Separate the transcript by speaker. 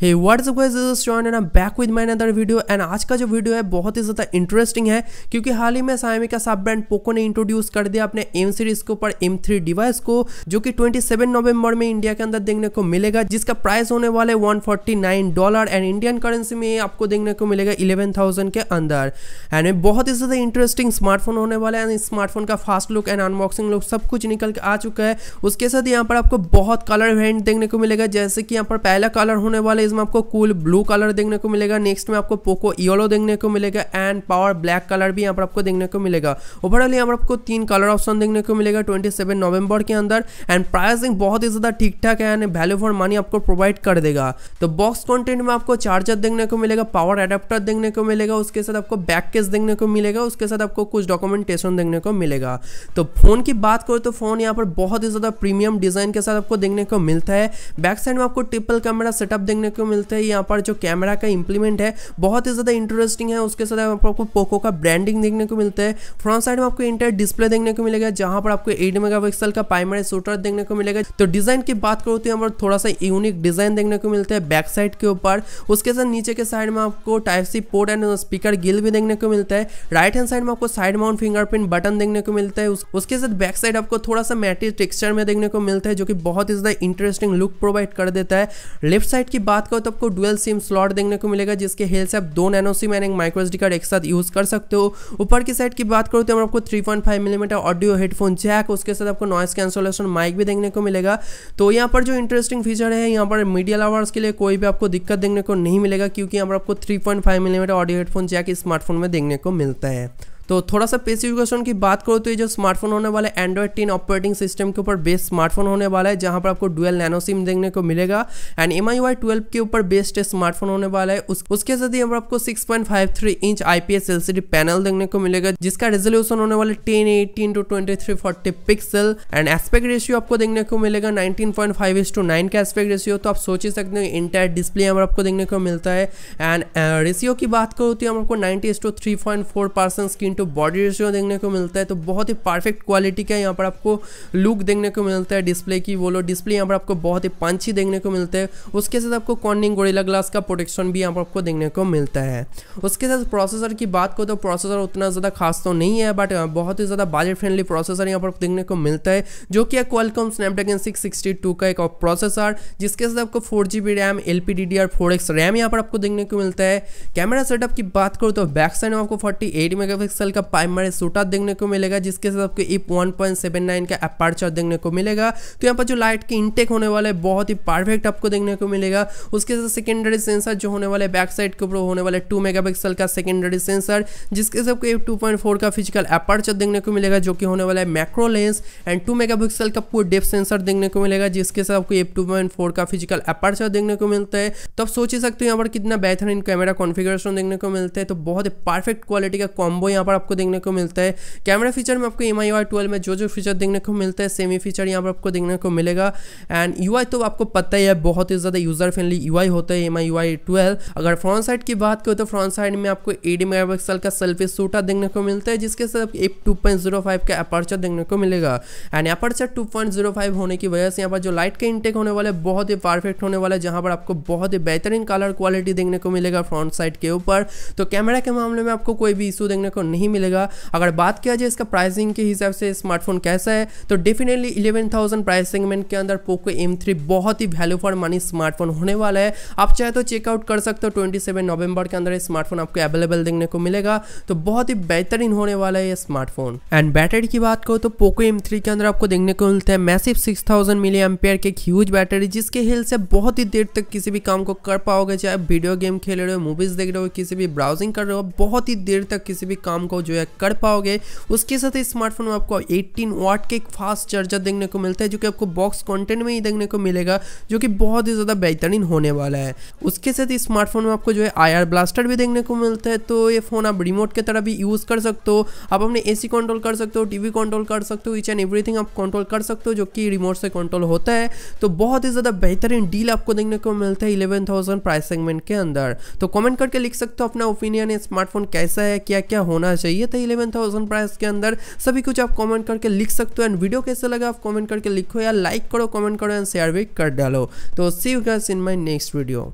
Speaker 1: hey what's up guys and back with my other video and आज का जो video है बहुत ही ज़्यादा इंटरेस्टिंग है क्योंकि हाल ही में सायमी का सब ब्रांड पोको ने इंट्रोड्यूस कर दिया अपने एम सीरीज के ऊपर एम थ्री डिवाइस को जो कि 27 नवंबर में इंडिया के अंदर देखने को मिलेगा जिसका प्राइस होने वाला है nine dollar and Indian currency में आपको देखने को मिलेगा थाउजेंड के अंदर एंड बहुत ही ज़्यादा इंटरेस्टिंग स्मार्टफोन होने वाला है एंड स्मार्टफोन का fast look and unboxing look सब कुछ निकल के आ चुका है उसके साथ यहाँ पर आपको बहुत कलर वेंट देखने को मिलेगा जैसे कि यहाँ पर पहला कलर होने वाला डिस्प्लेज में आपको कूल ब्लू कलर देखने को मिलेगा नेक्स्ट में आपको पोको येलो देखने को मिलेगा एंड पावर ब्लैक कलर भी यहाँ पर आपको देखने को मिलेगा ओवरऑल यहाँ पर आपको तीन कलर ऑप्शन देखने को मिलेगा ट्वेंटी नवंबर के अंदर एंड प्राइसिंग बहुत ही ज़्यादा ठीक ठाक है एंड वैल्यू फॉर मनी आपको प्रोवाइड कर देगा तो बॉक्स कॉन्टेंट में आपको चार्जर देखने को मिलेगा पावर एडाप्टर देखने को मिलेगा उसके साथ आपको बैक केस देखने को मिलेगा उसके साथ आपको कुछ डॉक्यूमेंटेशन देखने को मिलेगा तो फ़ोन की बात करें तो फ़ोन यहाँ पर बहुत ही ज़्यादा प्रीमियम डिज़ाइन के साथ आपको देखने को मिलता है बैक साइड में आपको ट्रिपल कैमरा सेटअप देखने को मिलते हैं यहाँ पर जो कैमरा का इंप्लीमेंट है बहुत ही ज़्यादा इंटरेस्टिंग है उसके साथ आपको पोको का ब्रांडिंग देखने को मिलता है फ्रंट साइड में आपको इंटर डिस्प्ले देखने को मिलेगा जहाँ पर आपको एट मेगा का प्राइमरी शूटर देखने को मिलेगा तो डिज़ाइन की बात करो तो यहाँ पर थोड़ा सा यूनिक डिज़ाइन देखने को मिलता है बैक साइड के ऊपर उसके साथ नीचे के साइड में आपको type C port and speaker grill भी देखने को मिलता है राइट हैंड साइड में आपको साइड माउंट फिंगरप्रिंट बटन देखने को मिलता है उसके साथ बैक साइड आपको थोड़ा सा मैटिक टेक्सचर में देखने को मिलता है जो कि बहुत ही ज़्यादा इंटरेस्टिंग लुक प्रोवाइड कर देता है लेफ्ट साइड की बात करो तो आपको डुअल सिम स्लॉट देखने को मिलेगा जिसके हेल से आप दो nano SIM and micro S card एक साथ यूज़ कर सकते हो ऊपर की साइड की बात करो तो आपको three point five millimetre audio headphone jack उसके साथ आपको नॉइस कैंसोलेशन माइक भी देखने को मिलेगा तो यहाँ पर जो इंटरेस्टिंग फीचर है यहाँ पर मीडिया आवर्स के लिए कोई भी आपको दिक्कत देखने को नहीं मिलेगा क्योंकि यहाँ पर आपको three point five millimetre audio headphone jack smartphone में देखने को मिलता है तो थोड़ा सा स्पेसिफिकेशन की बात करो तो ये जो स्मार्टफोन होने वाला है एंड्रॉइड टेन ऑपरेटिंग सिस्टम के ऊपर बेस्ट स्मार्टफोन होने वाला है जहाँ पर आपको डुअल नैनो सिम देखने को मिलेगा and M I Y twelve के ऊपर बेस्ड स्मार्टफोन होने वाला है उस, उसके साथ ही आपको six point five three inch I P S L C D panel देखने को मिलेगा जिसका रेजोल्यूशन होने वाला ten eighteen to twenty three forty pixel and aspect ratio आपको देखने को मिलेगा nineteen point five is to nine का एस्पेक्ट रेशियो तो आप सोच ही सकते हो इंटायर डिस्प्ले यहाँ आपको देखने को मिलता है एंड रेशियो uh, की बात करो तो यहाँ आपको ninety two three point four percent screen to body ratio देखने को मिलता है तो बहुत ही परफेक्ट क्वालिटी का यहाँ पर आपको लुक देखने को मिलता है डिस्प्ले की बोलो डिस्प्ले यहाँ पर आपको बहुत ही पंची देखने को मिलता है उसके साथ आपको कॉर्निंग गोरेला ग्लास का प्रोटेक्शन भी यहाँ पर आपको देखने को मिलता है उसके साथ प्रोसेसर की बात करो तो प्रोसेसर उतना ज़्यादा खास तो नहीं है बट बहुत ही ज़्यादा बजट फ्रेंडली प्रोसेसर यहाँ पर देखने को मिलता है जो कि क्वालकॉम स्नैपड्रैगन सिक्स का एक प्रोसेसर जिसके साथ आपको four RAM L P D RAM यहाँ पर आपको देखने को मिलता है कैमरा सेटअप की बात करो तो बैक साइड में आपको फोर्टी एट पिक्सल का प्राइमरी शूटर देखने को मिलेगा जिसके साथ आपको इप 1.79 का अपार्चर देखने को मिलेगा तो यहाँ पर जो लाइट की इंटेक होने वाला है बहुत ही परफेक्ट आपको देखने को मिलेगा उसके साथ सेकेंडरी सेंसर जो होने वाला है बैक साइड के ऊपर होने वाला है टू मेगा का सेकेंडरी सेंसर जिसके साथ आपको टू पॉइंट का फिजिकल अपार्चर देखने को मिलेगा जो कि होने वाला है macro lens and two mega का पूरा डेप सेंसर देखने को मिलेगा जिसके साथ आपको एफ टू का फिजिकल अपार्चर देखने को मिलता है तो आप सोच ही सकते हो यहाँ पर कितना बेहतरीन कैमरा कॉन्फिगरेशन देखने को मिलता है तो बहुत ही परफेक्ट क्वालिटी का कॉम्बो यहाँ पर आपको देखने को मिलता है कैमरा फीचर में आपको एम आई ट्वेल्व में जो जो फीचर देखने को मिलता है सेमी फीचर यहाँ पर आपको देखने को मिलेगा एंड यू तो आपको पता ही है बहुत ही ज़्यादा यूज़र फ्रेंडली यू होता है एम आई अगर फ्रंट साइड की बात करें तो फ्रंट साइड में आपको एडी मेगापिक्सल का सेल्फी शूटर देखने को मिलता है जिसके साथ एक टू oh का अपर्चर देखने को मिलेगा एंड अपर्चर टू होने की वजह से यहाँ पर जो लाइट का इंटेक होने वाला है बहुत ही परफेक्ट होने वाला है जहाँ पर आपको बहुत ही बेहतरीन कलर क्वालिटी देखने को मिलेगा फ्रंट साइड के ऊपर तो कैमरा के मामले में आपको कोई भी इशू देखने को नहीं नहीं मिलेगा अगर बात किया जाए इसका प्राइसिंग के हिसाब से स्मार्टफोन कैसा है तो definitely eleven thousand price segment के अंदर पोको एम थ्री बहुत ही वैल्यू फॉर मनी स्मार्टफोन होने वाला है आप चाहे तो चेकआउट कर सकते हो ट्वेंटी सेवन नवंबर के अंदर स्मार्टफोन आपको अवेलेबल देखने को मिलेगा तो बहुत ही बेहतरीन होने वाला है ये स्मार्टफोन एंड बैटरी की बात करो तो पोको एम थ्री के अंदर आपको देखने को मिलता है massive six thousand milliampere की एक ह्यूज बैटरी जिसके हिल से बहुत ही देर तक किसी भी काम को कर पाओगे चाहे वीडियो गेम खेल रहे हो मूवीज देख रहे हो किसी भी ब्राउजिंग कर रहे हो बहुत ही देर तक किसी भी काम को जो है कर पाओगे उसके साथ ही स्मार्टफोन में आपको 18 वाट के एक फास्ट चार्जर देखने को मिलता है जो कि आपको बॉक्स कंटेंट में ही देखने को मिलेगा जो कि बहुत ही ज़्यादा बेहतरीन होने वाला है उसके साथ ही स्मार्टफोन में आपको जो है आई ब्लास्टर भी देखने को मिलता है तो ये फ़ोन आप रिमोट की तरह भी यूज़ कर सकते हो आप अपने ए कंट्रोल कर सकते हो टी कंट्रोल कर सकते हो ईच एंड एवरी आप कंट्रोल कर सकते हो जो कि रिमोट से कंट्रोल होता है तो बहुत ही ज़्यादा बेहतरीन डील आपको देखने को मिलता है इलेवन प्राइस सेगमेंट के अंदर तो कमेंट करके लिख सकते हो अपना ओपिनियन स्मार्टफोन कैसा है क्या क्या होना चाहिए था इलेवन थाउजेंड प्राइस के अंदर सभी कुछ आप कमेंट करके लिख सकते हो एंड वीडियो कैसे लगा आप कमेंट करके लिखो या लाइक करो कमेंट करो एंड शेयर भी कर डालो तो see you guys in my next video